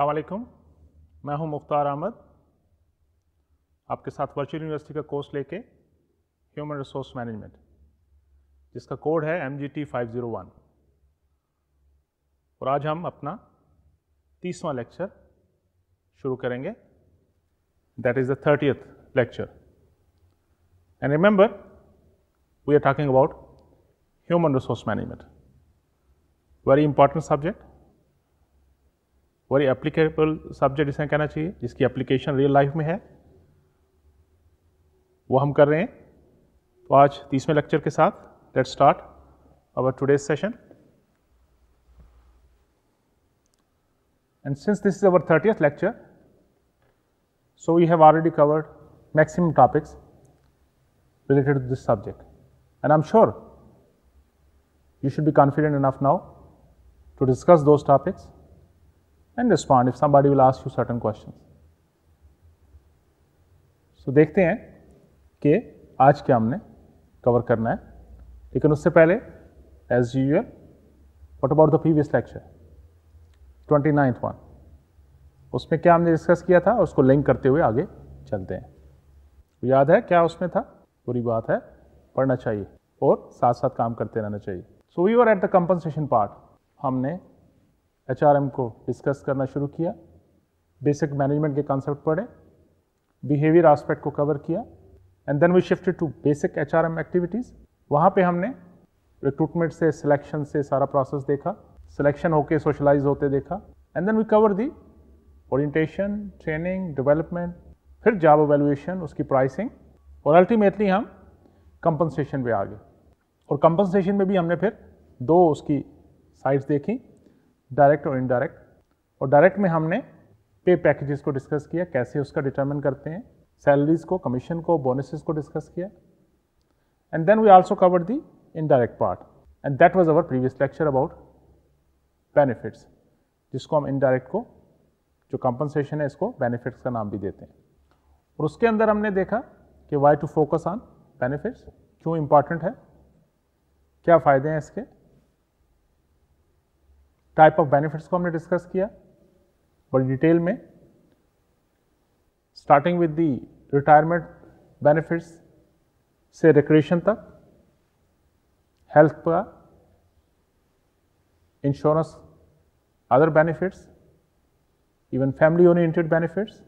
अलैक्म मैं हूं मुख्तार अहमद आपके साथ वर्चुअल यूनिवर्सिटी का कोर्स लेके ह्यूमन रिसोर्स मैनेजमेंट जिसका कोड है M G T five zero one और आज हम अपना तीसवा लेक्चर शुरू करेंगे that is the thirtieth lecture and remember we are talking about human resource management very important subject वही एप्लीकेबल सब्जेक्ट इसमें कहना चाहिए जिसकी एप्लीकेशन रियल लाइफ में है वो हम कर रहे हैं तो आज तीसवें लेक्चर के साथ let start our today's session and since this is our thirtieth lecture so you have already covered maximum topics related to this subject and I am sure you should be confident enough now to discuss those topics and respond if somebody will ask you certain question so देखते हैं कि आज क्या हमने cover करना है लेकिन उससे पहले as usual what about the previous lecture twenty ninth one उसमें क्या हमने डिस्कस किया था उसको लिंक करते हुए आगे चलते हैं तो याद है क्या उसमें था बुरी बात है पढ़ना चाहिए और साथ साथ काम करते रहना चाहिए so we are at the compensation part हमने एच को डिस्कस करना शुरू किया बेसिक मैनेजमेंट के कॉन्सेप्ट पढ़े बिहेवियर आस्पेक्ट को कवर किया and then we shifted to basic H activities वहाँ पे हमने रिक्रूटमेंट से सिलेक्शन से सारा प्रोसेस देखा सिलेक्शन होके सोशलाइज होते देखा and then we cover the orientation training development फिर जॉब एवेलुएशन उसकी प्राइसिंग और अल्टीमेटली हम कंपनसेशन पे आ गए और कंपनसेशन में भी हमने फिर दो उसकी साइड्स देखी डायरेक्ट और इनडायरेक्ट और डायरेक्ट में हमने पे पैकेजेस को डिस्कस किया कैसे उसका डिटर्मिन करते हैं सैलरीज को कमीशन को बोनसेस को डिस्कस किया and then we also cover the indirect part and that was our previous lecture about benefits जिसको हम इनडायरेक्ट को जो कंपनसेशन है इसको बेनिफिट्स का नाम भी देते हैं और उसके अंदर हमने देखा कि why to focus on benefits क्यों इम्पॉर्टेंट है क्या फ़ायदे हैं इसके टाइप ऑफ बेनिफिट्स को हमने डिस्कस किया बड़ी डिटेल में starting with the retirement benefits से रिक्रिएशन तक हेल्थ का insurance other benefits even family oriented benefits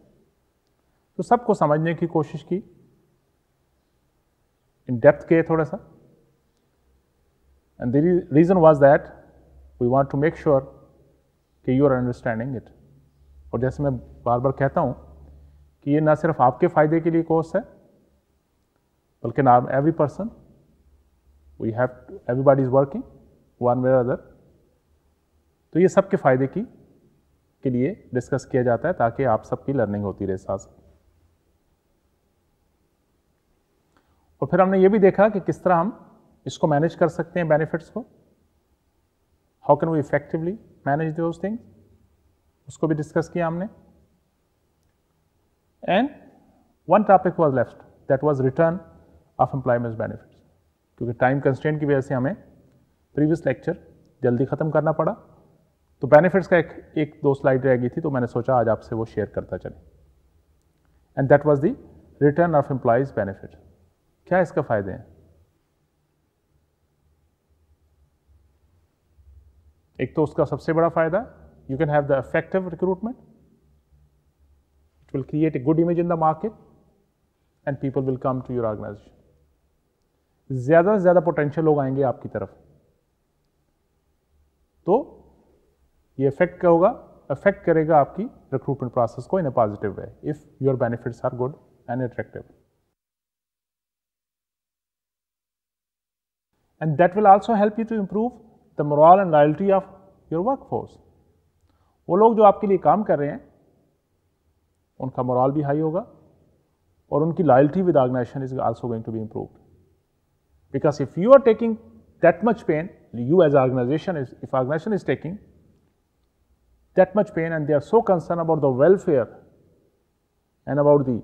तो सबको समझने की कोशिश की इन डेप्थ के थोड़ा सा and the reason was that we want to make sure कि यू आर अंडरस्टैंडिंग इट और जैसे मैं बार बार कहता हूँ कि ये ना सिर्फ आपके फ़ायदे के लिए कोर्स है बल्कि ना every person we have everybody is working one way other तो ये सबके फ़ायदे की के लिए डिस्कस किया जाता है ताकि आप सबकी लर्निंग होती रहे साथ और फिर हमने ये भी देखा कि किस तरह हम इसको मैनेज कर सकते हैं बेनिफिट्स को how can we effectively manage those things उसको भी डिस्कस किया हमने and one topic was left that was return of employment benefit क्योंकि टाइम कंस्टेंट की वजह से हमें प्रीवियस लेक्चर जल्दी ख़त्म करना पड़ा तो बेनिफिट्स का एक एक दो स्लाइड रह गई थी तो मैंने सोचा आज आपसे वो शेयर करता चले and that was the return of employees benefit क्या इसका फ़ायदे हैं एक तो उसका सबसे बड़ा फ़ायदा you can have the effective recruitment it will create a good image in the market and people will come to your organisation ज़्यादा से ज़्यादा पोटेंशियल लोग आएंगे आपकी तरफ तो ये इफेक्ट क्या होगा अफेक्ट करेगा आपकी रिक्रूटमेंट प्रोसेस को in a positive way if your benefits are good and attractive and that will also help you to improve the morale and loyalty of your work force वो लोग जो आपके लिए काम कर रहे हैं उनका मोरल भी हाई होगा और उनकी loyalty with organisation is also going to be improve because if you are taking that much pain you as organization is if organization is taking that much pain and they are so concern about the welfare and about the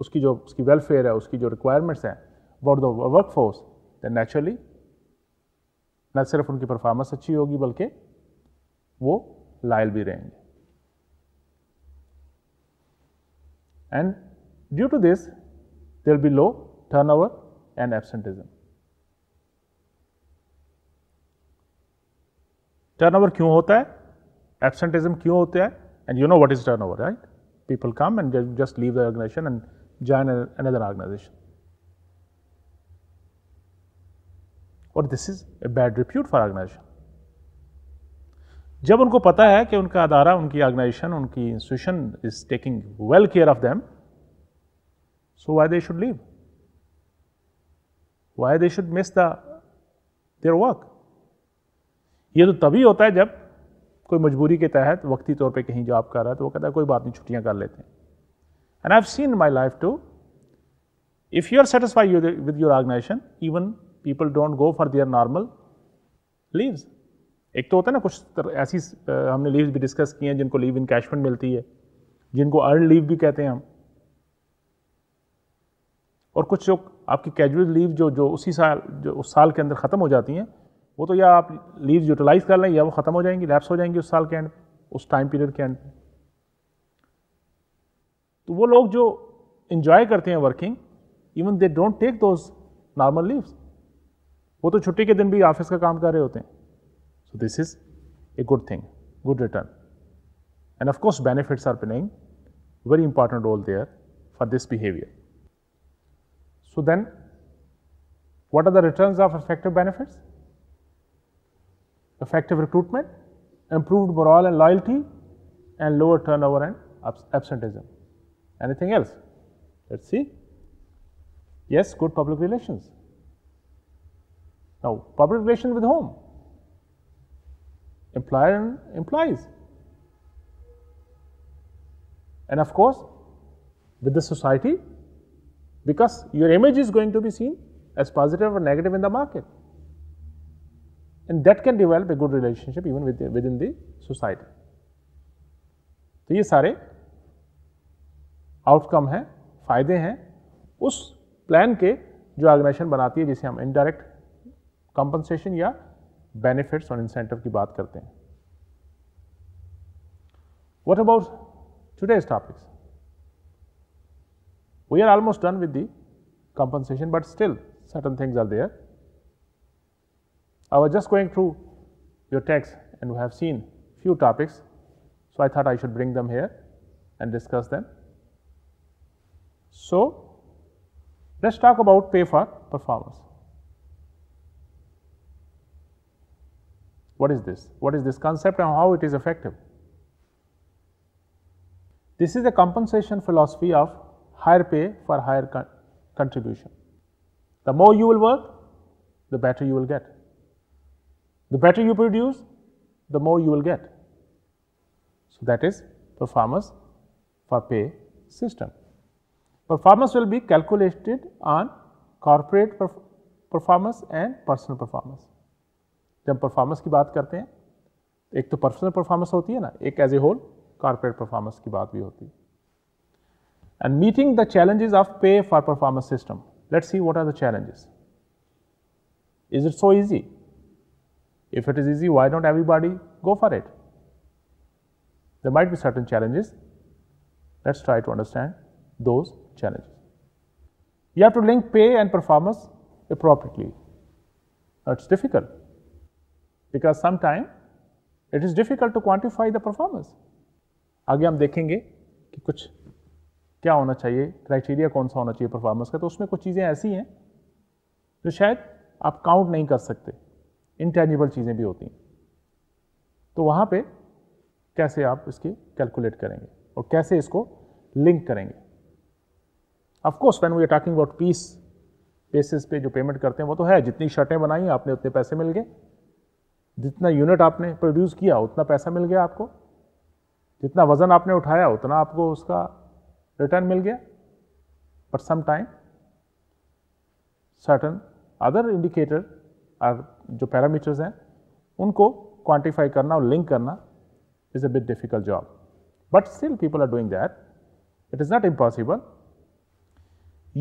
उसकी जो उसकी welfare है उसकी जो requirements हैं about the work force than naturally न सिर्फ उनकी परफॉर्मेंस अच्छी होगी बल्कि वो लायल भी रहेंगे and due to this there be low turn over and absenteeism turn over क्यों होता है एब्सेंटिज्म क्यों होता है and you know what is turn over right people come and just leave the organisation and an other organisation और this is a bad repute for organisation जब उनको पता है कि उनका अदारा उनकी ऑर्गेनाइजेशन उनकी institution is taking well care of them so why they should leave why they should miss the their work ये तो तभी होता है जब कोई मजबूरी के तहत वक्ती तौर पे कहीं जॉब कर रहा है तो वो कहता है कोई बात नहीं छुट्टियां कर लेते हैं and I have seen my life too if you are satisfy with your organisation even people don't go for their normal leaves एक तो होता है ना कुछ ऐसी हमने लीव्स भी डिस्कस की हैं जिनको लीव इन कैशमेंट मिलती है जिनको अर्न लीव भी कहते हैं हम और कुछ जो आपकी कैजुअल लीव जो जो उसी साल जो उस साल के अंदर ख़त्म हो जाती हैं वो तो या आप लीव यूटिलाइज कर लें या वो ख़त्म हो जाएंगी लैप्स हो जाएंगी उस साल के एंड उस टाइम पीरियड के एंड तो वो लोग जो इन्जॉय करते हैं working even they don't take those normal leaves वो तो छुट्टी के दिन भी ऑफिस का काम कर रहे होते हैं so this is a good thing good return and of course benefits are playing very important role there for this behavior. So, then what are the returns of effective benefits? Effective recruitment, improved morale and loyalty and lower turnover and absenteeism. Anything else? Let us see. Yes, good public relations. Now, public relation with whom? Employer and employees. And of course, with the society, because your image is going to be seen as positive or negative in the market. And that can develop a good relationship even with the, within the society. तो ये सारे outcome हैं फायदे हैं उस plan के जो organisation बनाती है जिसे हम इनडायरेक्ट Compensation या बेनिफिट्स और इंसेंटिव की बात करते हैं what about today's topics we are almost done with the compensation but still certain things are there i was just going through your text and we have seen few topics so i thought i should bring them here and discuss them so let's talk about pay for performance What is this? What is this concept and how it is effective? This is the compensation philosophy of higher pay for higher con contribution. The more you will work, the better you will get. The better you produce, the more you will get. So, that is performance for pay system. Performance will be calculated on corporate perf performance and personal performance. जब performance की बात करते हैं एक तो personal performance होती है ना एक as a whole corporate performance की बात भी होती है and meeting the challenges of pay for performance system let see what are the challenges is it so easy if it is easy why don't everybody go for it the might be certain challenges let's try to understand those challenges you have to link pay and performance appropriately. It's difficult because sometimes it is difficult to quantify the performance. आगे हम देखेंगे कि कुछ क्या होना चाहिए criteria कौन सा होना चाहिए परफॉर्मेंस का तो उसमें कुछ चीज़ें ऐसी हैं जो शायद आप काउंट नहीं कर सकते इनटेजिबल चीज़ें भी होती हैं तो वहाँ पे कैसे आप इसकी कैलकुलेट करेंगे और कैसे इसको लिंक करेंगे of course when we are talking about piece basis पे जो पेमेंट करते हैं वो तो है जितनी शर्टें बनाई आपने उतने पैसे मिल गए जितना यूनिट आपने प्रोड्यूस किया उतना पैसा मिल गया आपको जितना वज़न आपने उठाया उतना आपको उसका रिटर्न मिल गया some time certain other indicator और जो पैरामीटर्स हैं उनको क्वांटिफाई करना और लिंक करना is a bit difficult job but still people are doing that it is not impossible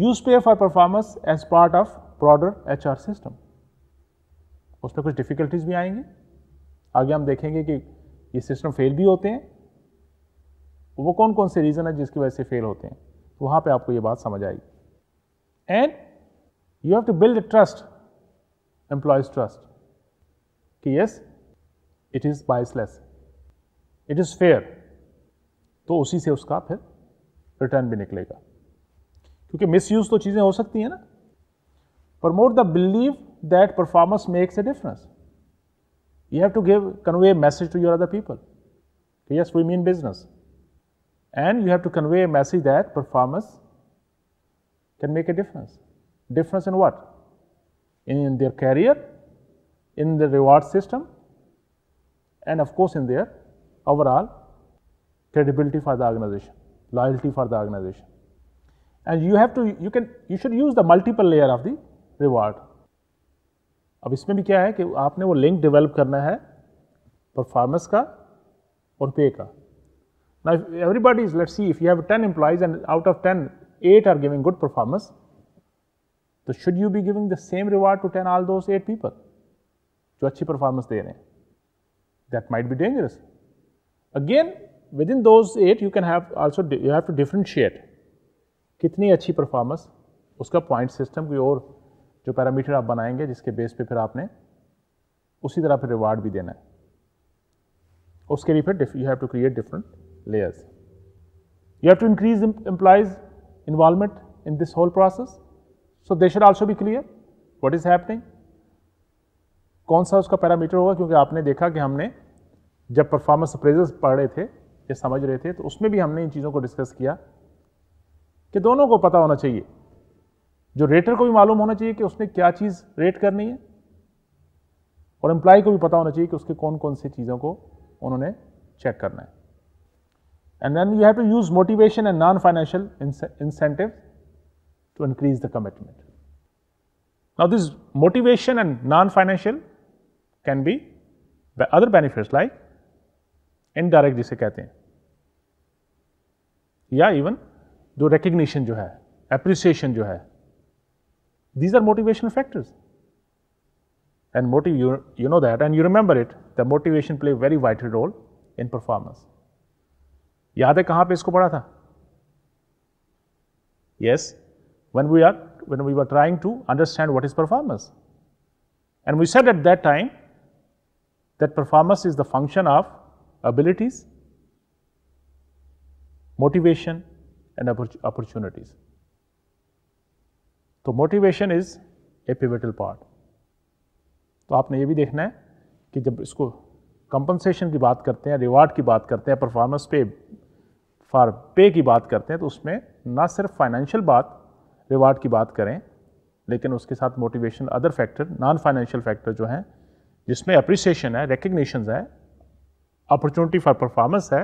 use pay for performance as part of broader H R system उसमें कुछ difficulties भी आएंगी आगे हम देखेंगे कि ये सिस्टम फेल भी होते हैं वो कौन कौन से रीज़न है जिसकी वजह से फेल होते हैं तो वहाँ पे आपको ये बात समझ आएगी and you have to build a trust employees trust कि yes it is biasless it is fair तो उसी से उसका फिर रिटर्न भी निकलेगा क्योंकि मिसयूज़ तो चीज़ें हो सकती हैं ना promote the believe that performance makes a difference. You have to give convey a message to your other people. Yes, we mean business. And you have to convey a message that performance can make a difference. Difference in what? In their career, in the reward system, and of course in their overall credibility for the organization, loyalty for the organization. And you have to, you can, you should use the multiple layer of the reward. अब इसमें भी क्या है कि आपने वो link develop करना है परफॉर्मेंस का और पे का ना everybody is let see if you have ten employees and out of ten eight are giving good performance तो should you be giving the same reward to ten all those eight people जो अच्छी performance दे रहे हैं that might be dangerous again within those eight you can have also you have to differentiate कितनी अच्छी performance उसका point system कोई और जो पैरामीटर आप बनाएंगे जिसके बेस पे फिर आपने उसी तरह फिर रिवार्ड भी देना है उसके लिए फिर you have to create different layers you have to increase employees involvement in this whole process so they should also भी क्लियर वट इज़ हैपनिंग कौन सा उसका पैरामीटर होगा क्योंकि आपने देखा कि हमने जब परफॉर्मेंस प्रेजेस पढ़ रहे थे या समझ रहे थे तो उसमें भी हमने इन चीज़ों को डिस्कस किया कि दोनों को पता होना चाहिए जो रेटर को भी मालूम होना चाहिए कि उसने क्या चीज रेट करनी है और एम्प्लॉय को भी पता होना चाहिए कि उसके कौन कौन सी चीजों को उन्होंने चेक करना है and then you have to use motivation and non financial incentive to increase the commitment now this motivation and non financial can be other benefit like indirect जिसे कहते हैं या इवन जो रिकग्निशन जो है एप्रिसिएशन जो है These are motivational factors. And motive, you, you know that, and you remember it, the motivation play very vital role in performance. याद है कहाँ पे इसको पढ़ा था yes when we are when we were trying to understand what is performance and we said at that time that performance is the function of abilities motivation and opportunities तो motivation is a pivotal part तो आपने ये भी देखना है कि जब इसको कंपनसेशन की बात करते हैं रिवार्ड की बात करते हैं परफॉर्मेंस पे फॉर पे की बात करते हैं तो उसमें ना सिर्फ फाइनेंशियल बात रिवार्ड की बात करें लेकिन उसके साथ motivation other factor non financial factor जो हैं जिसमें अप्रिसिएशन है रिकग्निशन है अपॉर्चुनिटी फॉर परफॉर्मेंस है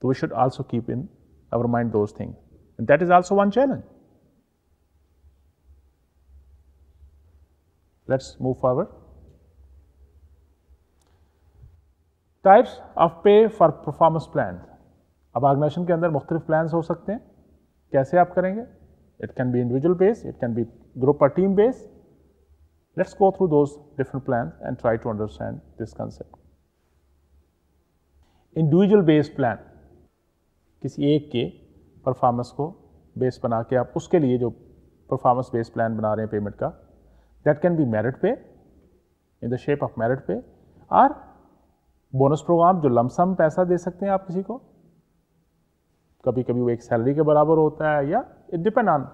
तो we should also keep in our mind those things And that is also one challenge. Let's move forward. Types of pay for performance plans. Ab organization ke andar plans ho sakte hain. Kaise aap karenge? It can be individual base. it can be group or team base. Let's go through those different plans and try to understand this concept. Individual base plan. Kisi ek ke performance को base बना के आप उसके लिए जो performance base plan बना रहे हैं पेमेंट का that can be merit pay in the shape of merit pay और बोनस प्रोग्राम जो लमसम पैसा दे सकते हैं आप किसी को कभी कभी वो एक सैलरी के बराबर होता है या it depend on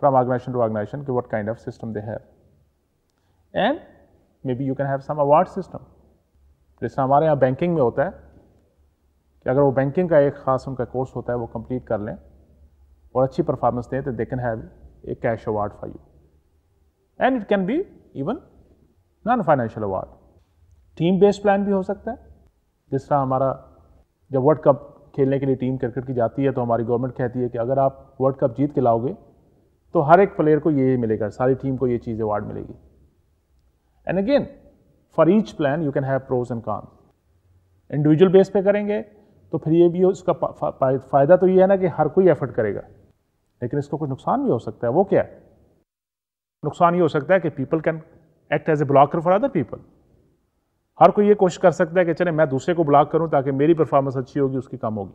from organisation to organisation कि what kind of system they have and maybe you can have some award system जैसे हमारे यहाँ बैंकिंग में होता है कि अगर वो बैंकिंग का एक खास उनका कोर्स होता है वो कंप्लीट कर लें और अच्छी परफॉर्मेंस दें तो they can have a cash award for you and it can be even non financial award team based plan भी हो सकता है जिस तरह हमारा जब वर्ल्ड कप खेलने के लिए टीम क्रिकेट की जाती है तो हमारी गवर्नमेंट कहती है कि अगर आप वर्ल्ड कप जीत के लाओगे तो हर एक प्लेयर को ये मिलेगा सारी टीम को ये चीज़ अवार्ड मिलेगी and again for each plan you can have pros and cons individual base पे करेंगे तो फिर ये भी उसका फ़ायदा तो ये है ना कि हर कोई एफर्ट करेगा लेकिन इसका कुछ नुकसान भी हो सकता है वो क्या है नुकसान ये हो सकता है कि people can act as a blocker for other people हर कोई ये कोशिश कर सकता है कि चले मैं दूसरे को ब्लॉक करूं ताकि मेरी परफॉर्मेंस अच्छी होगी उसकी कम होगी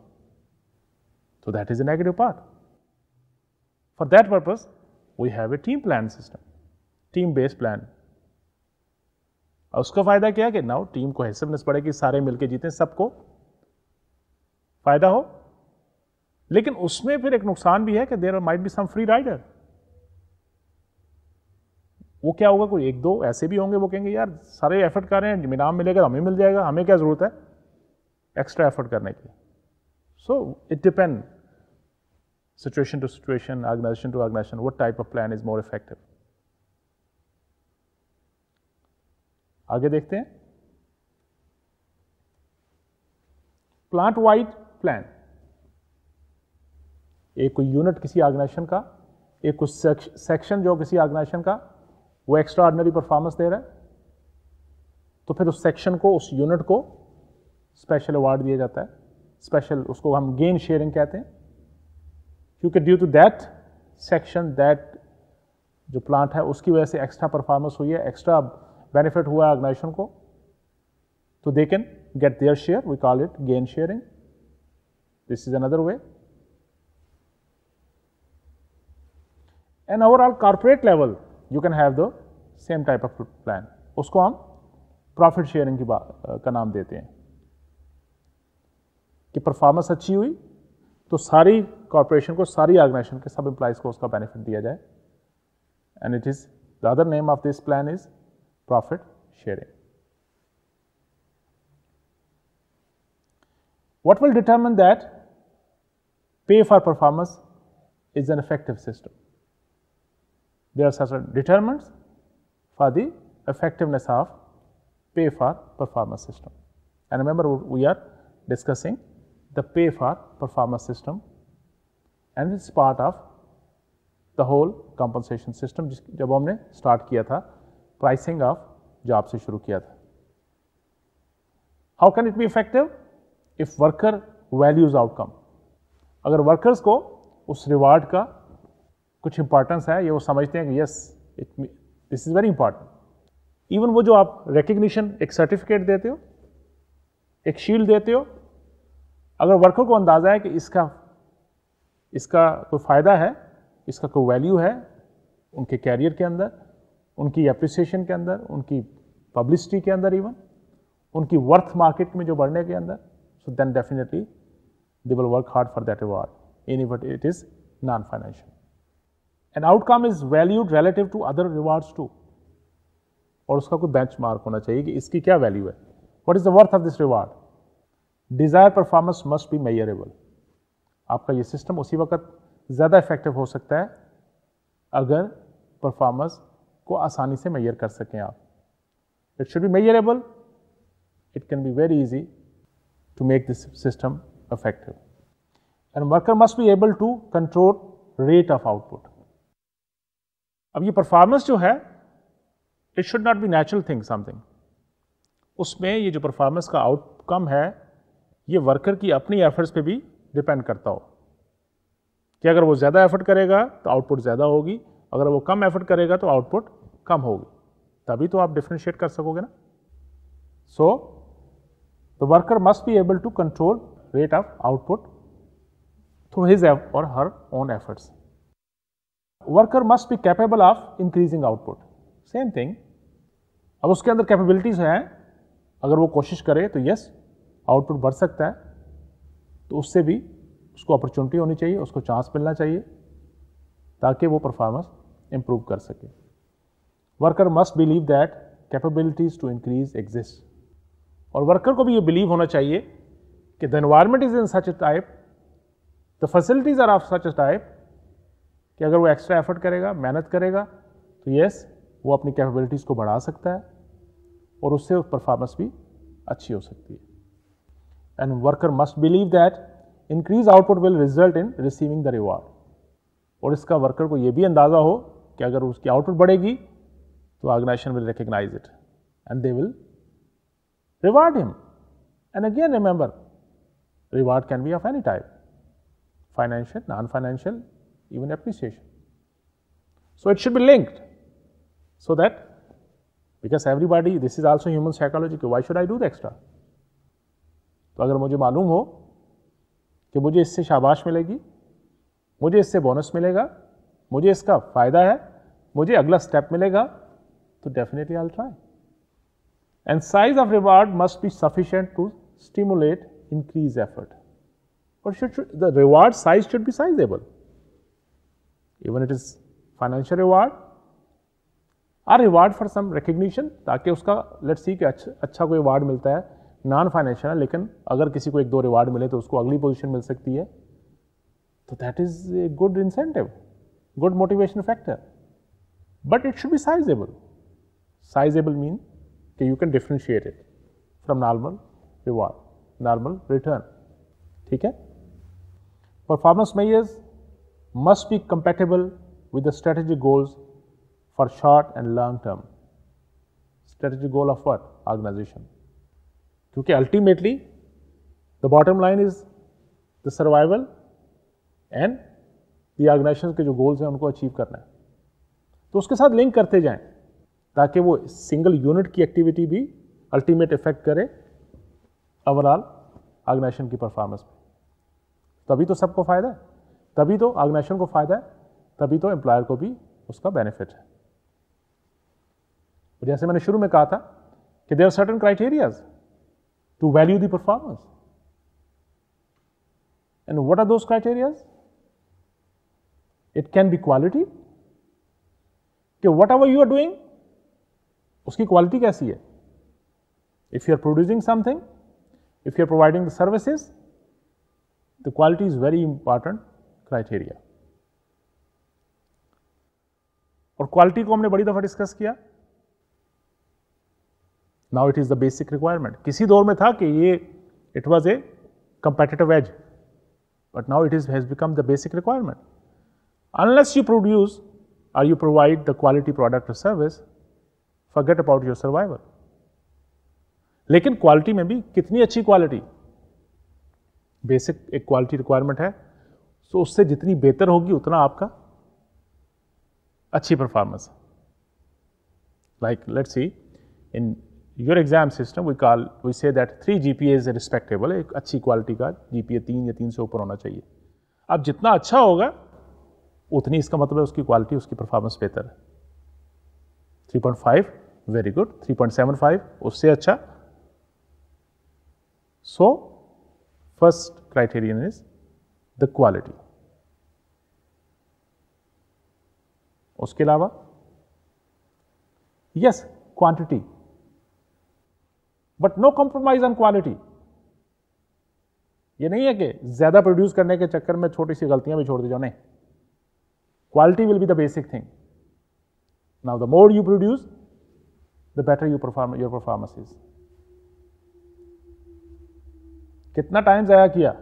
तो that is a negative part for that purpose we have a team plan system team based plan और उसका फायदा क्या है कि नाउ टीम को हैसिवनेस पड़ेगी सारे मिलकर जीते सबको फ़ायदा हो लेकिन उसमें फिर एक नुकसान भी है कि there might be some free rider वो क्या होगा कोई एक दो ऐसे भी होंगे वो कहेंगे यार सारे एफर्ट कर रहे हैं इनाम मिलेगा तो हमें मिल जाएगा हमें क्या ज़रूरत है एक्स्ट्रा एफर्ट करने की so it depend situation to situation organisation to organisation what type of plan is more effective आगे देखते हैं प्लांट वाइड प्लान एक कोई यूनिट किसी ऑर्गेनाइजेशन का एक कुछ सेक्शन जो किसी ऑर्गेनाइजेशन का वो एक्स्ट्रा ऑर्डनरी परफॉर्मेंस दे रहा है तो फिर उस सेक्शन को उस यूनिट को स्पेशल अवार्ड दिया जाता है स्पेशल उसको हम गेन शेयरिंग कहते हैं क्योंकि due to that section that जो प्लांट है उसकी वजह से एक्स्ट्रा परफॉर्मेंस हुई है एक्स्ट्रा बेनिफिट हुआ है ऑर्गेनाइजेशन को तो they can get their share we call it gain sharing This is another way. And overall corporate level, you can have the same type of plan. Usko hum profit sharing ki ba, uh, ka naam dete performance achhi hui, to sari corporation ko, sari organization ke sab employees ko uska benefit diya jaye. And it is, the other name of this plan is profit sharing. What will determine that pay for performance is an effective system. There are certain determinants for the effectiveness of pay for performance system. And remember we are discussing the pay for performance system and it's part of the whole compensation system जब हमने start किया था pricing of job से शुरू किया How can it be effective? If worker values outcome. अगर workers को उस रिवार्ड का कुछ इंपॉर्टेंस है ये वो समझते हैं कि yes it this is very important even वो जो आप रिकग्निशन एक सर्टिफिकेट देते हो एक शील्ड देते हो अगर वर्कर को अंदाज़ा है कि इसका इसका कोई फ़ायदा है इसका कोई वैल्यू है उनके कैरियर के अंदर उनकी अप्रिसिएशन के अंदर उनकी पब्लिसिटी के अंदर इवन उनकी वर्थ मार्केट में जो बढ़ने के अंदर so then definitely they will work hard for that reward, even if it is non financial. An outcome is valued relative to other rewards too. और उसका कोई बेंच मार्क होना चाहिए कि इसकी क्या वैल्यू है what is the worth of this reward desire performance must be measurable आपका ये सिस्टम उसी वक्त ज़्यादा इफेक्टिव हो सकता है अगर परफॉर्मेंस को आसानी से मैयर कर सकें आप it should be measurable it can be very easy to make this system effective. And worker must be able to control rate of output. Ab ye performance jo hai, it should not be natural thing something. उसमें ye jo performance ka outcome hai, ye worker ki apni efforts pe bhi depend karta ho. Ki agar wo zyada effort karega, to output zyada hogi. Agar wo kam effort karega, to output kam hogi. Tabhi to aap differentiate kar sakoge na. So, the worker must be able to control rate of output through his or her own efforts. Worker must be capable of increasing output. Same thing. अब उसके अंदर capabilities हैं अगर वो कोशिश करे तो yes output बढ़ सकता है तो उससे भी उसको अपॉर्चुनिटी होनी चाहिए उसको चांस मिलना चाहिए ताकि वो परफॉर्मेंस इम्प्रूव कर सके worker must believe that capabilities to increase exist और वर्कर को भी ये बिलीव होना चाहिए कि the environment is in such a type the facilities are of such a type कि अगर वो एक्स्ट्रा एफर्ट करेगा मेहनत करेगा तो येस वो अपनी कैपेबिलिटीज़ को बढ़ा सकता है और उससे उस परफॉर्मेंस भी अच्छी हो सकती है and worker must believe that increase output will result in receiving the reward और इसका वर्कर को ये भी अंदाज़ा हो कि अगर उसकी आउटपुट बढ़ेगी तो organisation will recognise it and they will reward him and again remember Reward can be of any type, financial, non-financial, even appreciation. So it should be linked so that because everybody, this is also human psychology, why should I do the extra? So if I know that I will get a bonus from this, I will get a bonus from this, I will get a benefit from this, I will get a next step, so definitely I will try. And size of reward must be sufficient to stimulate increase effort or should, the reward size should be sizable even it is financial reward or reward for some recognition taaki uska let's see ki acha acha reward milta hai non financial lekin agar kisi ko ek do reward mile to usko agli position so that is a good incentive good motivation factor but it should be sizable sizable mean that you can differentiate it from normal reward normal return. ठीक है performance measures must be compatible with the strategic goals for short and long term strategic goal of what organisation क्योंकि ultimately the bottom line is the survival and the organisation के जो goals हैं उनको achieve करना है तो उसके साथ लिंक करते जाएं ताकि वो सिंगल यूनिट की एक्टिविटी भी अल्टीमेट इफेक्ट करे ओवरऑल ऑर्गेनाइजेशन की परफॉर्मेंस में तभी तो सबको फ़ायदा है तभी तो ऑर्गेनाइजेशन को फ़ायदा है तभी तो एम्प्लॉयर को भी उसका बेनिफिट है जैसे मैंने शुरू में कहा था कि there certain criterias to value the performance and what are those criterias it can be quality कि whatever you are doing उसकी क्वालिटी कैसी है if you are producing something if you are providing the services, the quality is very important criteria. Or quality ko humne badi dafa discuss kiya. Now it is the basic requirement. Kisi door mein it was a competitive edge, but now it has become the basic requirement. Unless you produce or you provide the quality product or service, forget about your survival. लेकिन quality में भी कितनी अच्छी quality basic एक quality requirement है तो उससे जितनी बेहतर होगी उतना आपका अच्छी performance let's see in your exam system we call we say that three G P as respectable एक अच्छी क्वालिटी का ए तीन या तीन से ऊपर होना चाहिए अब जितना अच्छा होगा उतनी इसका मतलब है उसकी क्वालिटी उसकी परफॉर्मेंस बेहतर है three point five very good three point seven five उससे अच्छा So, first criterion is the quality. उसके अलावा yes quantity but no compromise on quality ये नहीं है कि ज्यादा प्रोड्यूस करने के चक्कर में छोटी सी गलतियां भी छोड़ दी जाओ नहीं quality will be the basic thing now the more you produce the better you perform your performance is कितना टाइम ज़ाया किया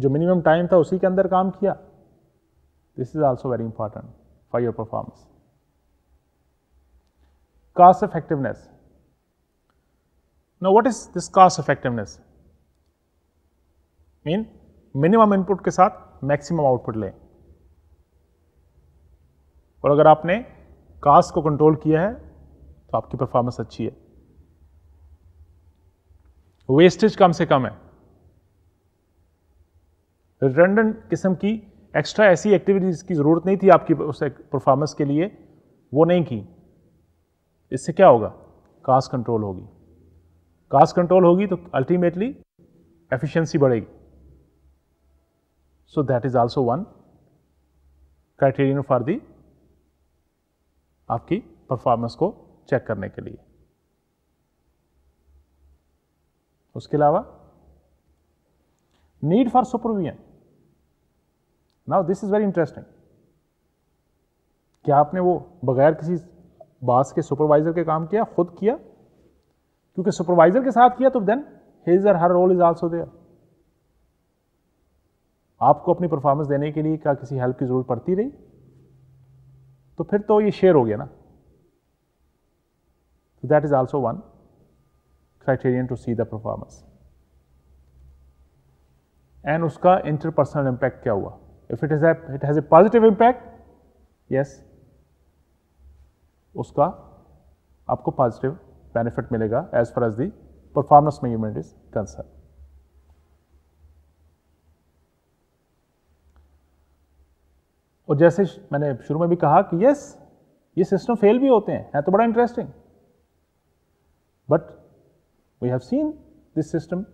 जो मिनिमम टाइम था उसी के अंदर काम किया this is also very important for your performance cost effectiveness no what is this cost effectiveness mean minimum input के साथ मैक्सिमम आउटपुट लें और अगर आपने कास्ट को कंट्रोल किया है तो आपकी परफॉर्मेंस अच्छी है वेस्टेज कम से कम है रिटर्न किस्म की एक्स्ट्रा ऐसी एक्टिविटीज़ की ज़रूरत नहीं थी आपकी उस परफॉर्मेंस के लिए वो नहीं की इससे क्या होगा कास्ट कंट्रोल होगी कास्ट कंट्रोल होगी तो अल्टीमेटली एफिशिएंसी बढ़ेगी so that is also one criterion for the आपकी परफॉर्मेंस को चेक करने के लिए उसके अलावा need for supervision now this is very interesting क्या आपने वो बगैर किसी बास के सुपरवाइजर के काम किया खुद किया क्योंकि सुपरवाइजर के साथ किया तो then his or her role is also there आपको अपनी परफॉर्मेंस देने के लिए क्या किसी हेल्प की जरूरत पड़ती रही तो फिर तो ये शेयर हो गया ना that is also one criterion to see the performance. And उसका interpersonal impact क्या हुआ? If it has a it has a positive impact, yes, उसका आपको positive benefit मिलेगा as far as the performance measurement is concerned. और जैसे मैंने शुरू में भी कहा कि यस ये सिस्टम फेल भी होते हैं है तो बड़ा interesting but we have seen this system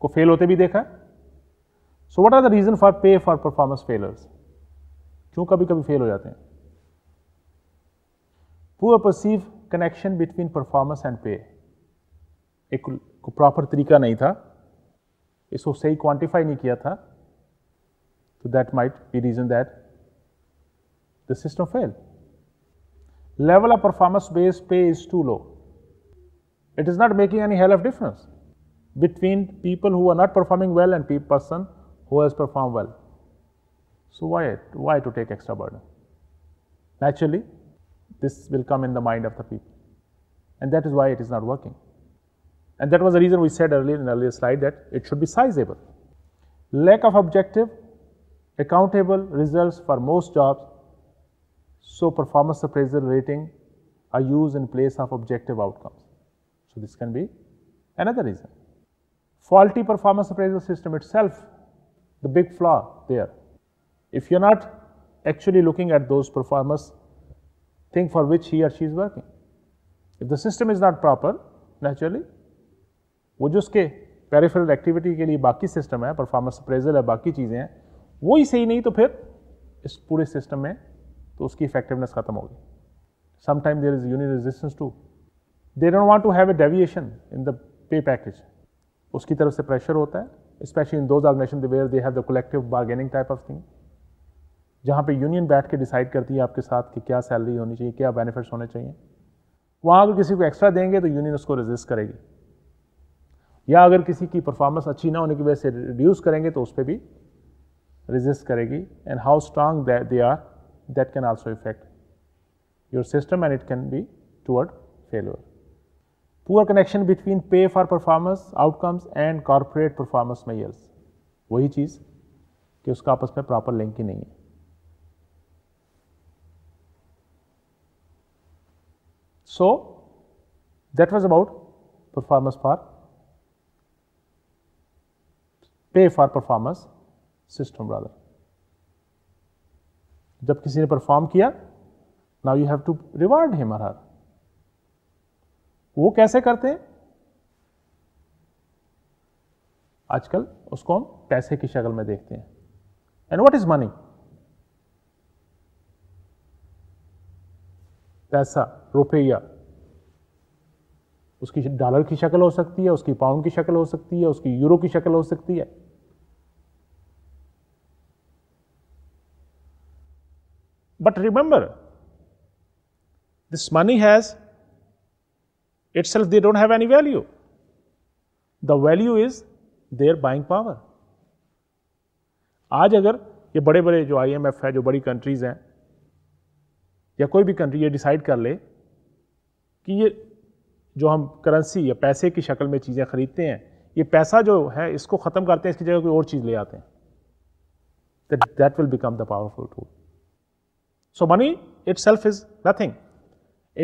को फेल होते भी देखा so what are the reason for pay for performance failures क्यों कभी कभी फेल हो जाते हैं poor perceive connection between performance and pay एक प्रॉपर तरीका नहीं था इसको सही क्वांटिफाई नहीं किया था तो that might be reason that the system fail level of performance based pay is too low It is not making any hell of difference between people who are not performing well and person who has performed well. So why why to take extra burden? Naturally, this will come in the mind of the people, and that is why it is not working. And that was the reason we said earlier in the earlier slide that it should be sizable. Lack of objective, accountable results for most jobs, so performance appraisal rating are used in place of objective outcomes. So this can be another reason. Faulty performance appraisal system itself, the big flaw there. If you're not actually looking at those performers, thing for which he or she is working. If the system is not proper, naturally, वो जो उसके peripheral activity के लिए बाकी system है performance appraisal है बाकी चीज़ें हैं वो ही सही नहीं तो फिर इस पूरे सिस्टम में तो उसकी इफेक्टिवनेस खत्म होगी sometime there is unit resistance to they don't want to have a deviation in the pay package उसकी तरफ से प्रेशर होता है specially in those organisations where they have the collective bargaining type of thing जहाँ पे union बैठ के decide करती है आपके साथ कि क्या सैलरी होनी चाहिए क्या बेनिफिट्स होने चाहिए वहाँ अगर किसी को एक्स्ट्रा देंगे तो यूनियन उसको रजिस्ट करेगी या अगर किसी की परफॉर्मेंस अच्छी ना होने की वजह से रिड्यूस करेंगे तो उस पर भी रजिस्ट करेगी and how strong they are that can also affect your system and it can be toward failure poor connection between pay for performance outcomes and corporate performance measures वही चीज़ कि उसका आपस में प्रॉपर लिंक ही नहीं है so that was about performance for pay for performance system brother जब किसी ने परफॉर्म किया now you have to reward him और हर वो कैसे करते हैं आजकल उसको हम पैसे की शक्ल में देखते हैं एंड वट इज मनी पैसा रुपया उसकी डॉलर की शक्ल हो सकती है उसकी पाउंड की शक्ल हो सकती है उसकी यूरो की शक्ल हो सकती है but remember this money has itself they don't have any value. The value is their buying power. आज अगर ये बड़े बड़े जो आईएमएफ है जो बड़ी कंट्रीज़ हैं या कोई भी कंट्री ये डिसाइड कर ले कि ये जो हम करेंसी या पैसे की शक्ल में चीज़ें खरीदते हैं ये पैसा जो है इसको ख़त्म करते हैं इसकी जगह कोई और चीज़ ले आते हैं that will become the powerful tool so money itself is nothing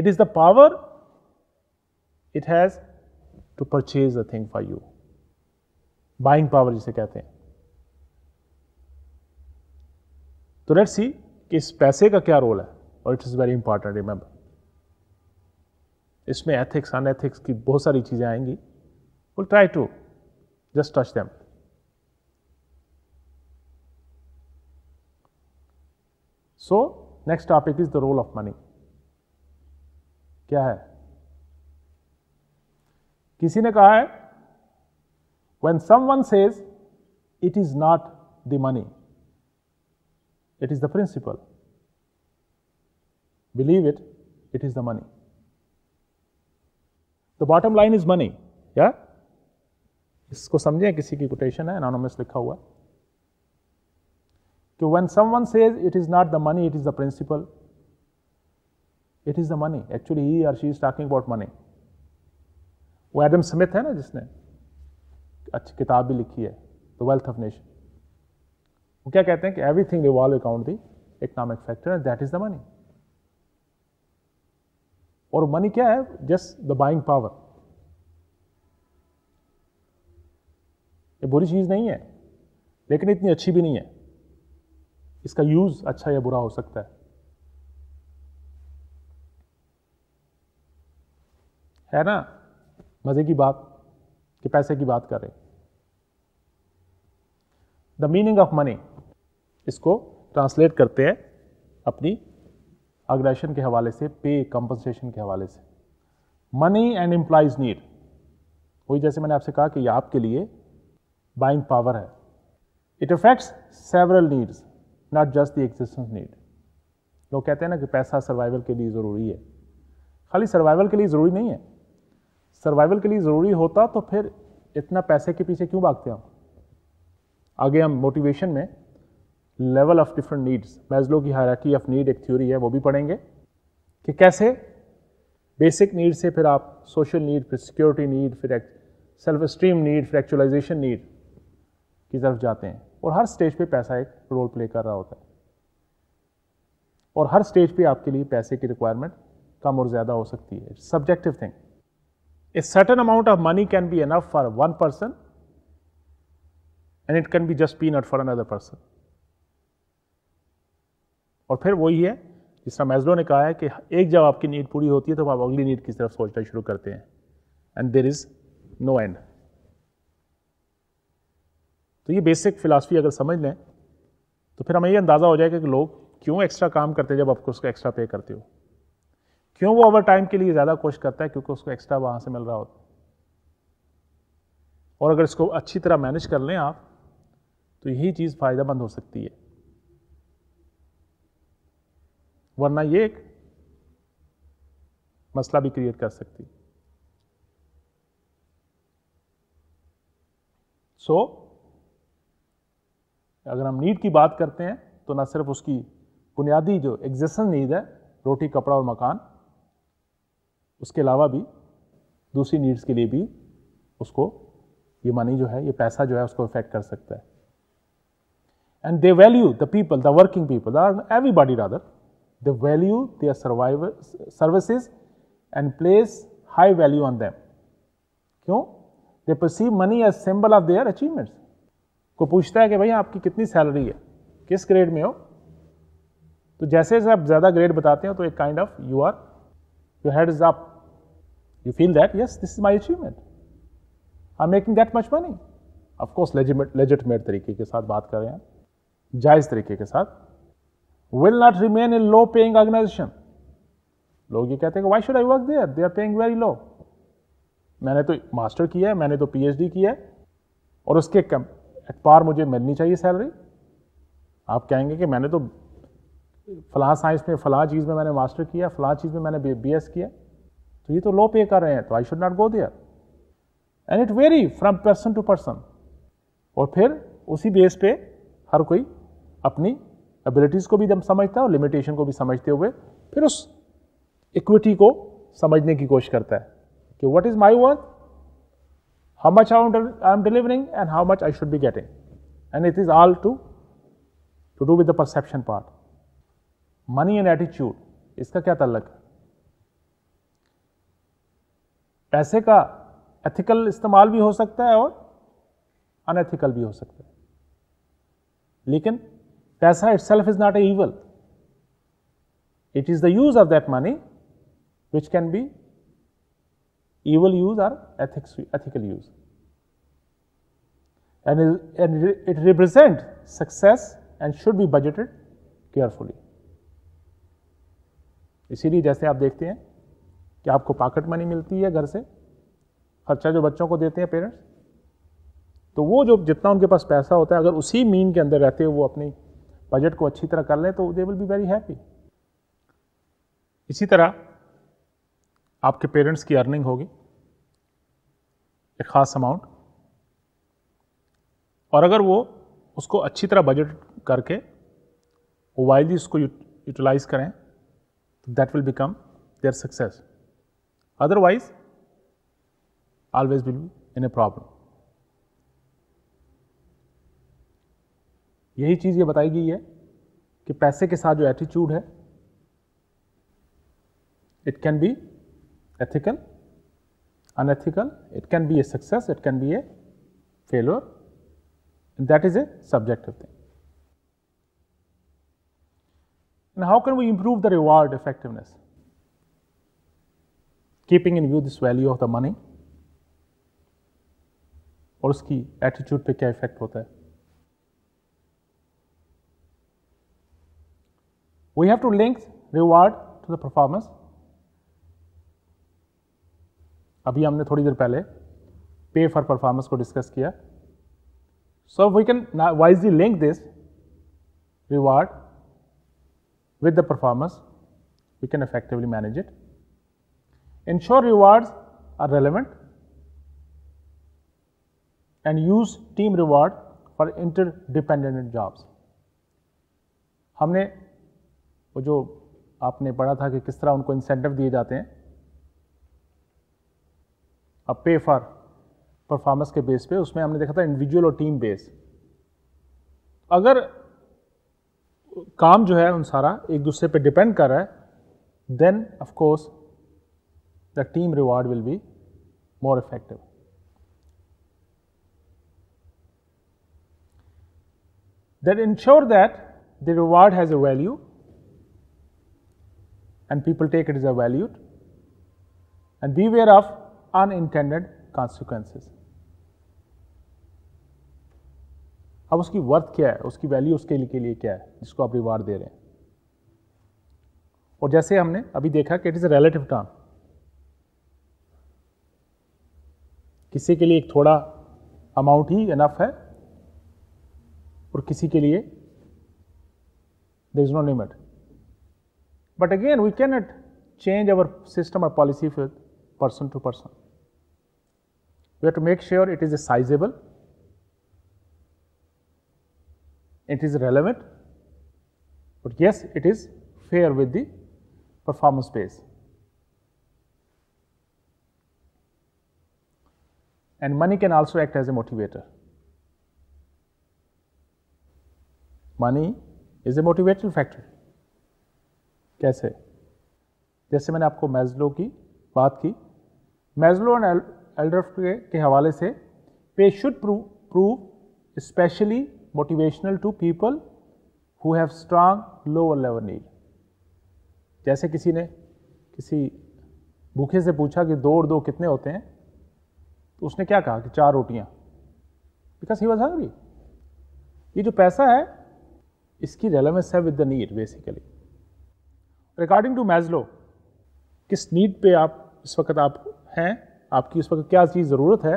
it is the power it has to purchase a thing for you buying power जिसे कहते हैं तो लेट्स सी कि इस पैसे का क्या रोल है और it is very important remember इसमें एथिक्स अनएथिक्स की बहुत सारी चीज़ें आएंगी will try to just touch them so next topic is the role of money क्या है किसी ने कहा है when someone says it is not the money it is the principle believe it it is the money the bottom line is money क्या इसको समझें किसी की कोटेशन है एनोनोमस लिखा हुआ कि when someone says it is not the money it is the principle it is the money actually he are she is talking about money वो एडम स्मिथ है ना जिसने अच्छी किताब भी लिखी है द वेल्थ ऑफ नेशन वो क्या कहते हैं कि everything revolve around the economic factor and that is the money और मनी क्या है जस्ट द बाइंग पावर ये बुरी चीज़ नहीं है लेकिन इतनी अच्छी भी नहीं है इसका यूज़ अच्छा या बुरा हो सकता है है ना मज़े की बात कि पैसे की बात करें द मीनिंग ऑफ मनी इसको ट्रांसलेट करते हैं अपनी अग्रेशन के हवाले से पे कंपनसेशन के हवाले से मनी एंड एम्प्लाइज नीड वही जैसे मैंने आपसे कहा कि यह आपके लिए बाइंग पावर है it affects several needs not just the existence need लोग कहते हैं ना कि पैसा सर्वाइवल के लिए ज़रूरी है खाली सर्वाइवल के लिए ज़रूरी नहीं है सर्वाइवल के लिए ज़रूरी होता तो फिर इतना पैसे के पीछे क्यों भागते हम आगे हम मोटिवेशन में level of different needs Maslow की हायराकी ऑफ नीड एक थ्योरी है वो भी पढ़ेंगे कि कैसे बेसिक नीड से फिर आप सोशल नीड फिर सिक्योरिटी नीड फिर सेल्फ स्ट्रीम नीड फिर एक्चुअलाइजेशन नीड की तरफ जाते हैं और हर स्टेज पे पैसा एक रोल प्ले कर रहा होता है और हर स्टेज पे आपके लिए पैसे की रिक्वायरमेंट कम और ज़्यादा हो सकती है subjective thing a certain amount of money can be enough for one person and it can be just peanut for another person. और फिर वही है जिसका मैजलो ने कहा है कि एक जब आपकी नीड पूरी होती है तो आप अगली नीड की तरफ सोचना शुरू करते हैं and there is no end तो ये बेसिक फ़िलासफ़ी अगर समझ लें तो फिर हमें ये अंदाज़ा हो जाएगा कि लोग क्यों एक्स्ट्रा काम करते हैं जब आपको उसका एक्स्ट्रा पे करते हो क्यों वो ओवर टाइम के लिए ज़्यादा कोशिश करता है क्योंकि उसको एक्स्ट्रा वहाँ से मिल रहा होता है और अगर इसको अच्छी तरह मैनेज कर लें आप तो यही चीज़ फ़ायदेमंद हो सकती है वरना ये एक मसला भी क्रिएट कर सकती है सो so, अगर हम नीड की बात करते हैं तो ना सिर्फ उसकी बुनियादी जो एग्जिस्टेंस नीड है रोटी कपड़ा और मकान उसके अलावा भी दूसरी नीड्स के लिए भी उसको ये मनी जो है ये पैसा जो है उसको इफेक्ट कर सकता है and they value the people the working people everybody rather they value are survive services and place high value on them क्यों they perceive money as symbol of their achievements को पूछता है कि भाई आपकी कितनी सैलरी है किस ग्रेड में हो तो जैसे जैसे आप ज़्यादा ग्रेड बताते हैं तो एक kind of you are Your head is up. You feel that, yes, this is my achievement. I'm making that much money. Of course, legitimate, legitimate तरीके के साथ बात कर रहे हैं जायज तरीके के साथ will not remain in low paying organization लोग ये कहते हैं why should I work there they are paying very low मैंने तो मास्टर किया है मैंने तो पीएचडी किया है और उसके कम एट पार मुझे मिलनी चाहिए सैलरी आप कहेंगे कि मैंने तो फ़लाँ साइंस में फ़लाँ चीज़ में मैंने मास्टर किया फ़लाँ चीज़ में मैंने बी एस किया तो ये तो लो पे कर रहे हैं तो I should not go there and it vary from person to person और फिर उसी बेस पे हर कोई अपनी एबिलिटीज़ को भी जब समझता है और लिमिटेशन को भी समझते हुए फिर उस इक्विटी को समझने की कोशिश करता है कि what is my worth how much I am delivering and how much I should be getting and it is all to to do with the perception part money and attitude इसका क्या तल्लक है पैसे का एथिकल इस्तेमाल भी हो सकता है और अनएथिकल भी हो सकता है लेकिन पैसा itself is not a evil it is the use of that money which can be evil use और ethics ethical use and it represent success and should be budgeted carefully इसीलिए जैसे आप देखते हैं कि आपको पॉकेट मनी मिलती है घर से खर्चा जो बच्चों को देते हैं पेरेंट्स तो वो जो जितना उनके पास पैसा होता है अगर उसी मीन के अंदर रहते हुए वो अपनी बजट को अच्छी तरह कर लें तो they will be very happy इसी तरह आपके पेरेंट्स की अर्निंग होगी एक ख़ास अमाउंट और अगर वो उसको अच्छी तरह बजट करके वाइल्ड उसको यूटिलाइज़ करें that will become their success. Otherwise, always will be in a problem. यही चीज़ ये बताई गई कि पैसे के साथ जो एटीट्यूड है it can be ethical, unethical, it can be a success, it can be a failure, that is a subjective thing. And how can we improve the reward effectiveness? Keeping in view this value of the money और उसकी attitude पे क्या effect होता है we have to link reward to the performance अभी हमने थोड़ी देर पहले पे फॉर परफॉर्मेंस को डिस्कस किया so we can wise you link this reward with the performance, we can effectively manage it. Ensure rewards are relevant and use team reward for interdependent jobs. humne wo jo aapne padha tha ki kis tarah unko incentive diye jate hain a pay for performance ke base pe usme humne dekha tha individual और team base agar काम जो है उन सारा एक दूसरे पे depend कर रहा then of course the team reward will be more effective. Effective that ensure that the reward has a value and people take it as a valued and beware of unintended consequences. अब उसकी worth क्या है उसकी value उसके लिए के लिए क्या है जिसको आप रिवार्ड दे रहे हैं और जैसे हमने अभी देखा कि it is a relative term किसी के लिए एक थोड़ा अमाउंट ही इनफ है और किसी के लिए there is no limit but again we can not change our system और policy for person to person we have to make sure it is a sizeable it is relevant, but yes, it is fair with the performance base. And money can also act as a motivator. Money is a motivational factor. कैसे जैसे मैंने आपको मैजलो की बात ki मैजलो and एल्ड्रफ के, के हवाले से pay should prove prove especially motivational to people who have strong lower level need जैसे किसी ने किसी भूखे से पूछा कि दो और दो कितने होते हैं तो उसने क्या कहा कि चार रोटियां बिकॉज ही वॉज हंग्री ये जो पैसा है इसकी रेलेवेंस है with the need basically according to Maslow किस नीड पे आप इस वक्त आप हैं आपकी उस वक्त क्या चीज़ ज़रूरत है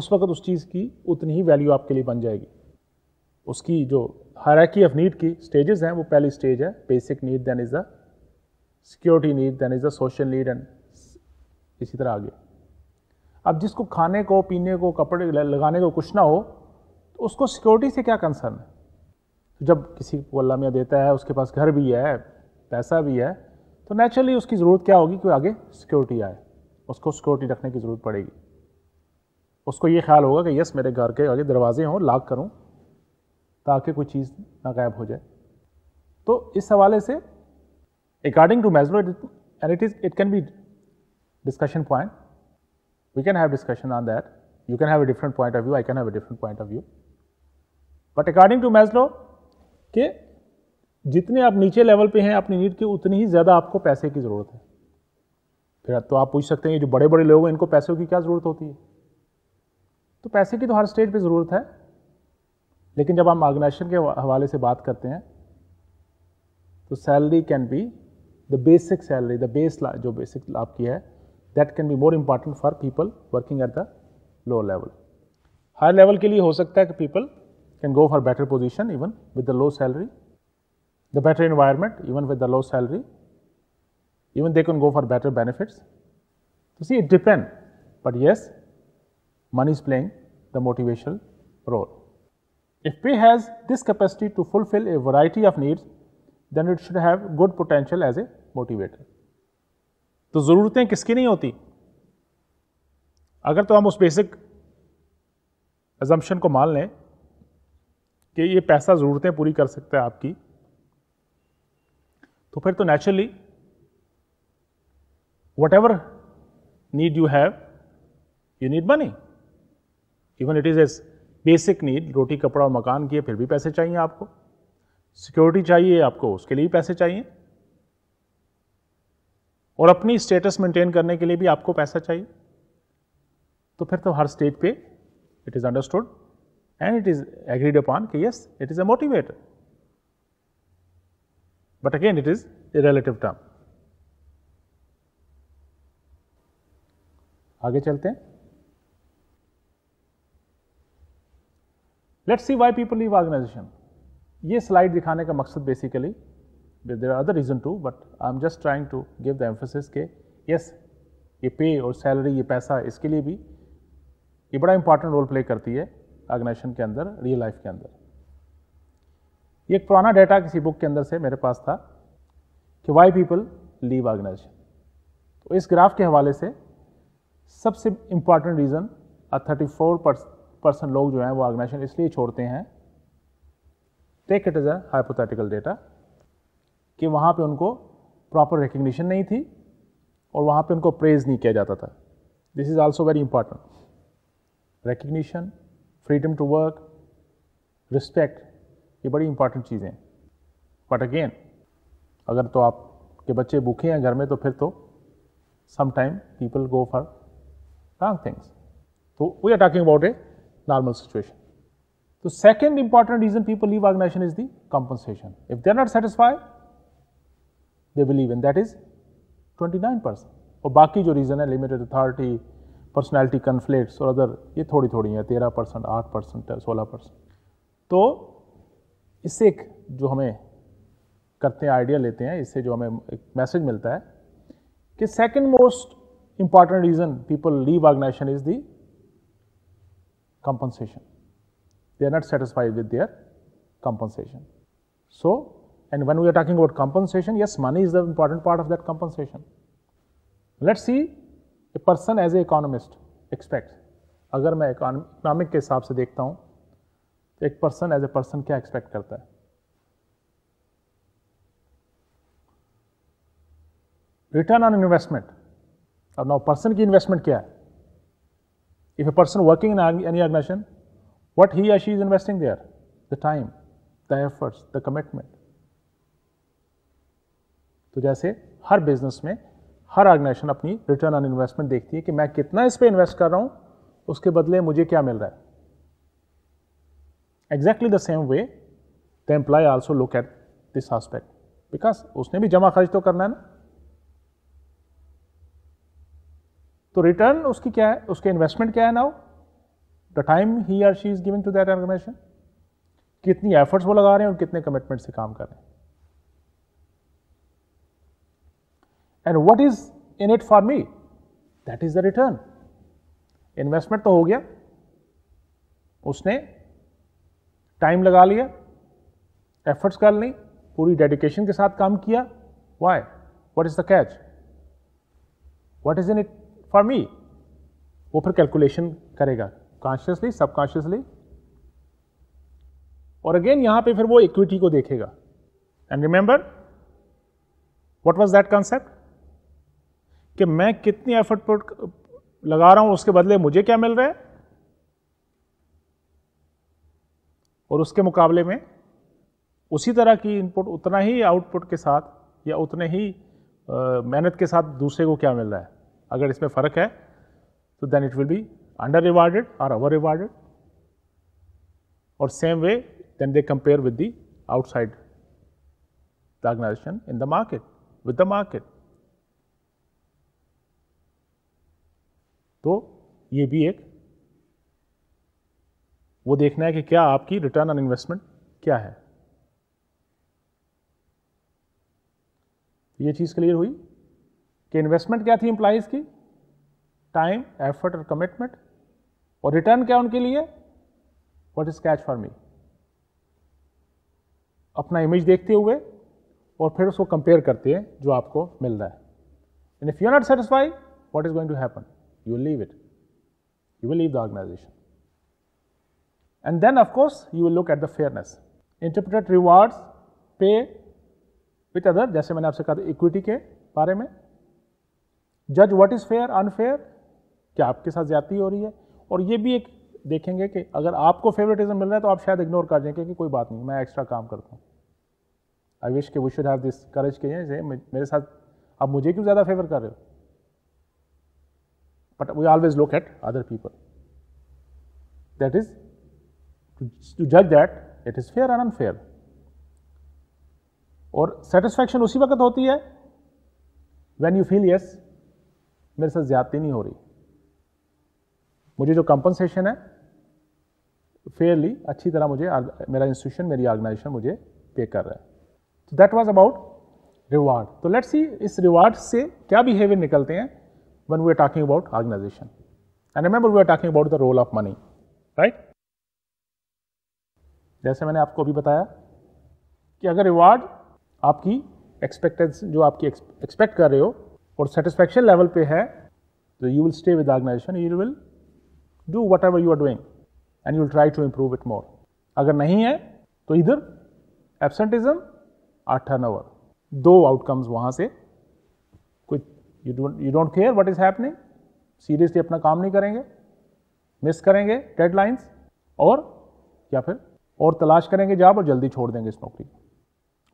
उस वक्त उस चीज़ की उतनी ही वैल्यू आपके लिए बन जाएगी उसकी जो हराकी ऑफ नीड की स्टेजेस हैं वो पहली स्टेज है basic need then is the security need then is the social need and इसी तरह आगे अब जिसको खाने को पीने को कपड़े लगाने को कुछ ना हो तो उसको सिक्योरिटी से क्या कंसर्न है तो जब किसी को अल्लाह देता है उसके पास घर भी है पैसा भी है तो नेचुरली उसकी ज़रूरत क्या होगी कि आगे सिक्योरिटी आए उसको सिक्योरिटी रखने की ज़रूरत पड़ेगी उसको ये ख्याल होगा कि यस मेरे घर के आगे दरवाजे हों लाक करूँ ताकि कोई चीज़ ना गायब हो जाए तो इस हवाले से according to Maslow and it is it can be discussion point we can have discussion on that you can have a different point of view I can have a different point of view but according to Maslow, के जितने आप नीचे level पे हैं अपनी need की उतनी ही ज़्यादा आपको पैसे की ज़रूरत है फिर तो आप पूछ सकते हैं जो बड़े बड़े लोग हैं इनको पैसों की क्या ज़रूरत होती है तो पैसे की तो हर स्टेज पे ज़रूरत है लेकिन जब हम ऑर्गेनाइजेशन के हवाले से बात करते हैं तो salary can be the basic salary the base जो बेसिक आपकी है that can be more important for people working at the low level high level के लिए हो सकता है कि people can go for better position even with the low salary the better environment even with the low salary even they can go for better benefits तो see it depend but yes money is playing the motivational role If P has this capacity to fulfill a variety of needs, then it should have good potential as a motivator. तो ज़रूरतें किसकी नहीं होती अगर तो हम उस basic assumption को मान लें कि ये पैसा ज़रूरतें पूरी कर सकता है आपकी तो फिर तो naturally whatever need you have you need money even it is as basic need रोटी कपड़ा और मकान की है फिर भी पैसे चाहिए आपको सिक्योरिटी चाहिए आपको उसके लिए भी पैसे चाहिए और अपनी स्टेटस मेंटेन करने के लिए भी आपको पैसा चाहिए तो फिर तो हर स्टेज पे it is understood and it is agreed upon कि yes it is a motivator but again it is a relative term आगे चलते हैं let's see why people leave organization ये स्लाइड दिखाने का मकसद basically there other reason too but I am just trying to give the emphasis के yes ये पे और सैलरी ये पैसा इसके लिए भी ये बड़ा इंपॉर्टेंट रोल प्ले करती है ऑर्गेनाइजेशन के अंदर रियल लाइफ के अंदर ये एक पुराना डाटा किसी बुक के अंदर से मेरे पास था कि वाई पीपल लीव ऑर्गेनाइजेशन तो इस ग्राफ के हवाले से सबसे इम्पॉर्टेंट रीज़न और थर्टी फोर परसेंट लोग जो हैं वो ऑर्गेनाइजेशन इसलिए छोड़ते हैं take it is a hypothetical data कि वहाँ पे उनको प्रॉपर रिकग्निशन नहीं थी और वहाँ पे उनको प्रेज नहीं किया जाता था this is also very important recognition freedom to work respect ये बड़ी इंपॉर्टेंट चीज़ें बट अगेन अगर तो आप के बच्चे भूखे हैं घर में तो फिर तो sometime people go for wrong things तो we are talking about a normal situation. The second important reason people leave organization is the compensation. If they are not satisfied, they will leave and that is 29 percent और बाकी जो reason है limited authority personality conflict और other ये थोड़ी थोड़ी हैं तेरह परसेंट आठ परसेंट सोलह परसेंट तो इससे एक जो हमें करते हैं आइडिया लेते हैं इससे जो हमें एक मैसेज मिलता है कि second most important reason people leave organization is the compensation. They are not satisfied with their compensation. So, and when we are talking about compensation, yes, money is the important part of that compensation. Let's see a person as an economist expects. अगर मैं economic के हिसाब से देखता हूँ तो एक person as a person क्या एक्सपेक्ट करता है रिटर्न ऑन इन्वेस्टमेंट अब नाउ पर्सन की इन्वेस्टमेंट क्या है If a person working in any organization, what he or she is investing there? The time, the efforts, the commitment. तो जैसे हर बिजनेस में हर ऑर्गेनाइजेशन अपनी रिटर्न ऑन इन्वेस्टमेंट देखती है कि मैं कितना इस पर इन्वेस्ट कर रहा हूं उसके बदले मुझे क्या मिल रहा है exactly the same way the employee also look at this aspect because उसने भी जमा खर्च तो करना है ना तो रिटर्न उसकी क्या है उसके इन्वेस्टमेंट क्या है now the time he are she is giving to that organization कितनी एफर्ट्स वो लगा रहे हैं और कितने कमिटमेंट से काम कर रहे हैं and what is in it for me that is the return investment तो हो गया उसने टाइम लगा लिया एफर्ट्स कर ली पूरी डेडिकेशन के साथ काम किया why what is the catch what is in it for me वो फिर कैलकुलेशन करेगा कॉन्शियसली सबकॉन्शियसली और अगेन यहां पे फिर वो इक्विटी को देखेगा and remember what was that concept कि मैं कितनी एफर्ट पुट लगा रहा हूं उसके बदले मुझे क्या मिल रहा है और उसके मुकाबले में उसी तरह की इनपुट उतना ही आउटपुट के साथ या उतने ही मेहनत के साथ दूसरे को क्या मिल रहा है अगर इसमें फ़र्क है तो then it will be under rewarded और ओवर रिवार्डेड और same way then they compare with the outside the organization in the market with the market तो ये भी एक वो देखना है कि क्या आपकी रिटर्न ऑन इन्वेस्टमेंट क्या है ये चीज़ क्लियर हुई कि इन्वेस्टमेंट क्या थी इंप्लाइज की टाइम एफर्ट और कमिटमेंट और रिटर्न क्या उनके लिए what is catch for me अपना इमेज देखते हुए और फिर उसको कंपेयर करते हैं जो आपको मिल रहा है and if you not satisfy what is going to happen you leave it you will leave the organisation and then of course you will look at the fairness fairness. Interpret pay with other जैसे मैंने आपसे कहा था equity के बारे में जज what is fair unfair क्या आपके साथ ज्यादा हो रही है और ये भी एक देखेंगे कि अगर आपको फेवरेटिज्म मिल रहा है तो आप शायद इग्नोर कर देंगे कि कोई बात नहीं मैं एक्स्ट्रा काम करता हूँ आई विश के we should have this courage के ये मेरे साथ आप मुझे क्यों ज़्यादा फेवर कर रहे हो but we always look at other people that is to जज that it is fair and unfair और सेटिस्फैक्शन उसी वक्त होती है वैन यू फील यस मेरे साथ ज़्यादती नहीं हो रही मुझे जो कंपनसेशन है फेयरली अच्छी तरह मुझे मेरा इंस्टीट्यूशन मेरी ऑर्गेनाइजेशन मुझे पे कर रहा है तो दैट वॉज अबाउट रिवार्ड तो लेट्स सी इस रिवार्ड से क्या बिहेवियर निकलते हैं when we are talking about organization and remember we are talking about the role of money right जैसे मैंने आपको अभी बताया कि अगर रिवार्ड आपकी एक्सपेक्टेंस जो आपकी एक्सपेक्ट कर रहे हो और सेटिस्फैक्शन लेवल पे है तो you will stay with organisation you will do whatever you are doing and you will try to improve it more अगर नहीं है तो इधर एबसेंटिज्म आर टर्न ओवर दो आउटकम्स वहां से कुछ you don't you don't care what is happening seriously अपना काम नहीं करेंगे मिस करेंगे डेडलाइंस और या फिर और तलाश करेंगे जॉब और जल्दी छोड़ देंगे इस नौकरी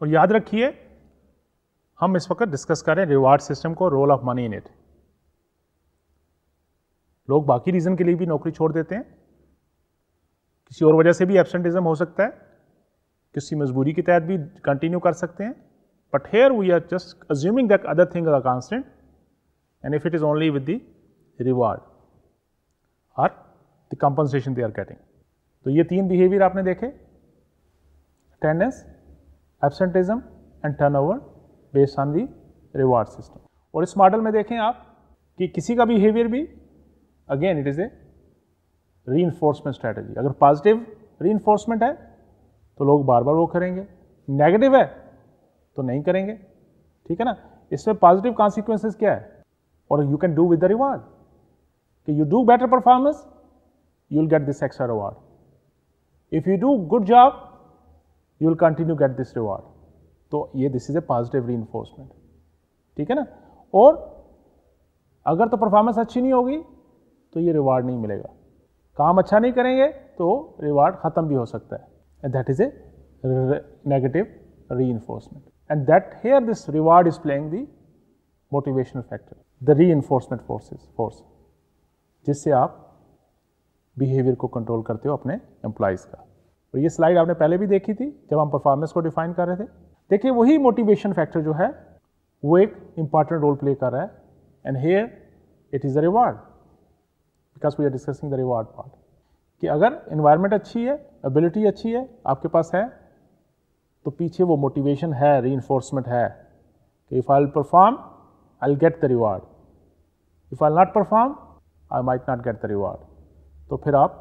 और याद रखिए हम इस वक्त डिस्कस कर रहे हैं रिवार्ड सिस्टम को role of money in it लोग बाकी रीज़न के लिए भी नौकरी छोड़ देते हैं किसी और वजह से भी एबसेंटिज्म हो सकता है किसी मजबूरी के तहत भी कंटिन्यू कर सकते हैं but here we are just assuming that other thing are constant and if it is only with the reward और the compensation they are getting तो ये तीन बिहेवियर आपने देखे attendance absenteeism and turn over based on the reward system और इस model में देखें आप कि किसी का बिहेवियर भी again it is a reinforcement strategy अगर पॉजिटिव री इन्फोर्समेंट है तो लोग बार बार वो करेंगे नेगेटिव है तो नहीं करेंगे ठीक है ना इसमें पॉजिटिव कॉन्सिक्वेंसेस क्या है और you can do with the reward कि you do better performance you will get this extra reward if you do good job you will continue get this reward तो ये दिस इज ए पॉजिटिव री ठीक है ना और अगर तो परफॉर्मेंस अच्छी नहीं होगी तो ये रिवार्ड नहीं मिलेगा काम अच्छा नहीं करेंगे तो रिवार्ड ख़त्म भी हो सकता है and that is a negative re and that here this reward is playing the motivational factor the reinforcement forces force जिससे आप बिहेवियर को कंट्रोल करते हो अपने एम्प्लॉयज़ का और ये स्लाइड आपने पहले भी देखी थी जब हम परफॉर्मेंस को डिफाइन कर रहे थे देखिए वही मोटिवेशन फैक्टर जो है वो एक इंपॉर्टेंट रोल प्ले कर रहा है and here it is the reward because we are discussing the reward part कि अगर इन्वायरमेंट अच्छी है एबिलिटी अच्छी है आपके पास है तो पीछे वो मोटिवेशन है री है कि if I perform I get the reward if I not perform I might not get the reward तो फिर आप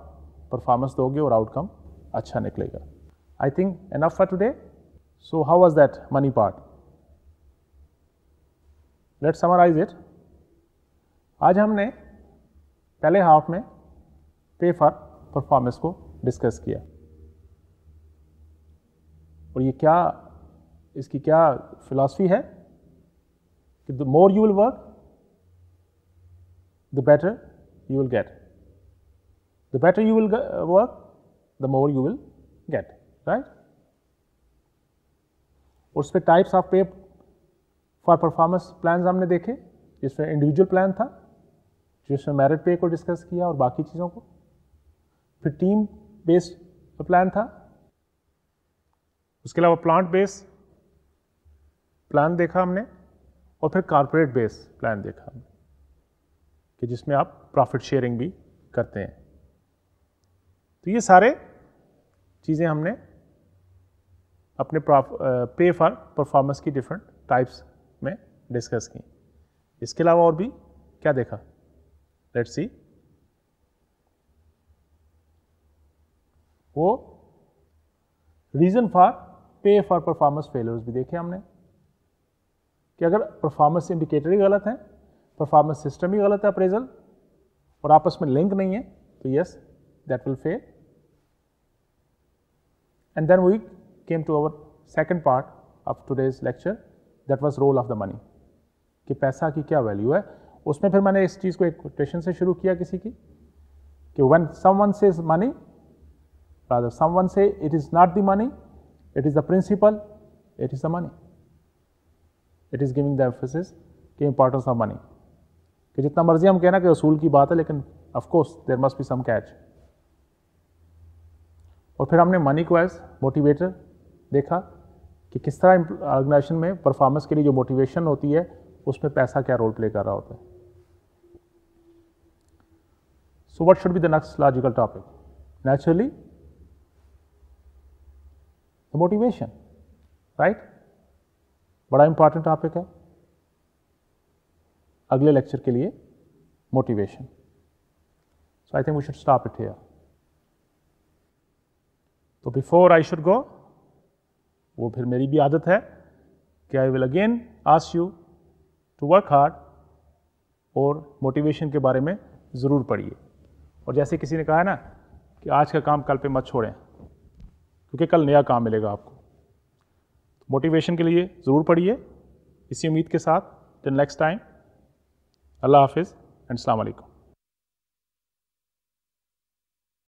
परफॉर्मेंस दोगे और आउटकम अच्छा निकलेगा I think enough for today So, how was that money part? Let us summarize it. आज हमने पहले हाफ में पे फॉर परफॉर्मेंस को डिस्कस किया और ये क्या इसकी क्या फिलॉसफी है कि the more you will work the better you will get the better you will work the more you will get right और उस पर types of pay for performance plan हमने देखे जिसमें इंडिविजुअल प्लान था जिसमें मेरिट पे को डिस्कस किया और बाकी चीज़ों को फिर टीम बेस्ड प्लान था उसके अलावा प्लांट बेस प्लान देखा हमने और फिर कॉरपोरेट बेस प्लान देखा हमने कि जिसमें आप प्रॉफिट शेयरिंग भी करते हैं तो ये सारे चीज़ें हमने अपने पे फॉर परफॉर्मेंस की डिफरेंट टाइप्स में डिस्कस की इसके अलावा और भी क्या देखा लेट सी वो reason for pay for performance failures भी देखे हमने कि अगर परफॉर्मेंस इंडिकेटर ही गलत है परफॉर्मेंस सिस्टम ही गलत है अप्रेजल और आपस में लिंक नहीं है तो yes that will fail and then we came to our second part of today's lecture that was role of the money कि पैसा की क्या वैल्यू है उसमें फिर मैंने इस चीज़ को एक क्वेश्चन से शुरू किया किसी की कि one someone say is money rather someone say it is not the money it is the principle it is the money it is giving the emphasis कि इंपॉर्टेंस ऑफ मनी कि जितना मर्जी हम कहना कि असूल की बात है लेकिन of course there must be some catch और फिर हमने मनी को एज मोटिवेटर देखा कि किस तरह ऑर्गेनाइजेशन में परफॉर्मेंस के लिए जो मोटिवेशन होती है उसमें पैसा क्या रोल प्ले कर रहा होता है so what should be the next logical topic naturally the motivation right बड़ा इंपॉर्टेंट टॉपिक है अगले लेक्चर के लिए motivation so I think we should stop it here तो बिफोर आई शुड गो वो फिर मेरी भी आदत है कि I will again ask you to work hard और मोटिवेशन के बारे में ज़रूर पढ़िए और जैसे किसी ने कहा है ना कि आज का काम कल पे मत छोड़ें क्योंकि कल नया काम मिलेगा आपको मोटिवेशन के लिए ज़रूर पढ़िए इसी उम्मीद के साथ टिल नेक्स्ट टाइम अल्लाह हाफिज़ एंड अलैक्म